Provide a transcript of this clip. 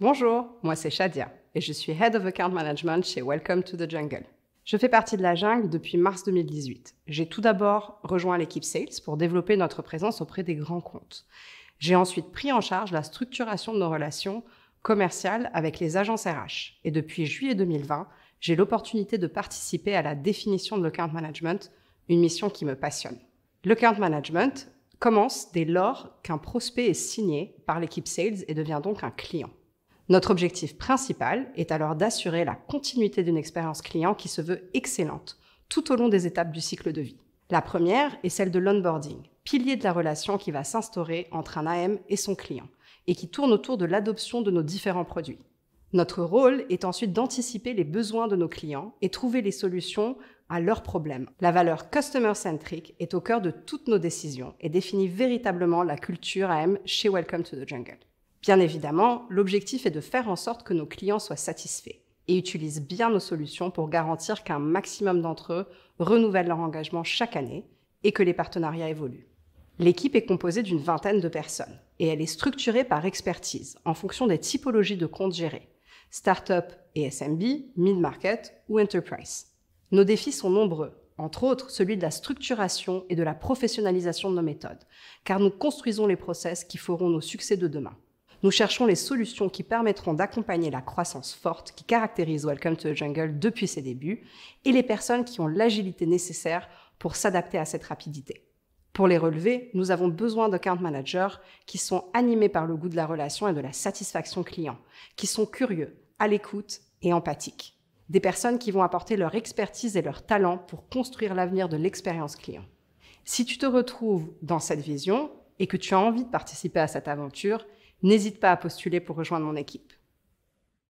Bonjour, moi c'est Shadia et je suis Head of Account Management chez Welcome to the Jungle. Je fais partie de la jungle depuis mars 2018. J'ai tout d'abord rejoint l'équipe Sales pour développer notre présence auprès des grands comptes. J'ai ensuite pris en charge la structuration de nos relations commerciales avec les agences RH. Et depuis juillet 2020, j'ai l'opportunité de participer à la définition de l'account management, une mission qui me passionne. L'account management commence dès lors qu'un prospect est signé par l'équipe Sales et devient donc un client. Notre objectif principal est alors d'assurer la continuité d'une expérience client qui se veut excellente tout au long des étapes du cycle de vie. La première est celle de l'onboarding, pilier de la relation qui va s'instaurer entre un AM et son client et qui tourne autour de l'adoption de nos différents produits. Notre rôle est ensuite d'anticiper les besoins de nos clients et trouver les solutions à leurs problèmes. La valeur customer-centric est au cœur de toutes nos décisions et définit véritablement la culture AM chez Welcome to the Jungle. Bien évidemment, l'objectif est de faire en sorte que nos clients soient satisfaits et utilisent bien nos solutions pour garantir qu'un maximum d'entre eux renouvellent leur engagement chaque année et que les partenariats évoluent. L'équipe est composée d'une vingtaine de personnes et elle est structurée par expertise en fonction des typologies de comptes gérés, start-up et SMB, mid-market ou enterprise. Nos défis sont nombreux, entre autres celui de la structuration et de la professionnalisation de nos méthodes, car nous construisons les process qui feront nos succès de demain. Nous cherchons les solutions qui permettront d'accompagner la croissance forte qui caractérise Welcome to the Jungle depuis ses débuts et les personnes qui ont l'agilité nécessaire pour s'adapter à cette rapidité. Pour les relever, nous avons besoin d'account managers qui sont animés par le goût de la relation et de la satisfaction client, qui sont curieux, à l'écoute et empathiques. Des personnes qui vont apporter leur expertise et leur talent pour construire l'avenir de l'expérience client. Si tu te retrouves dans cette vision et que tu as envie de participer à cette aventure, n'hésite pas à postuler pour rejoindre mon équipe.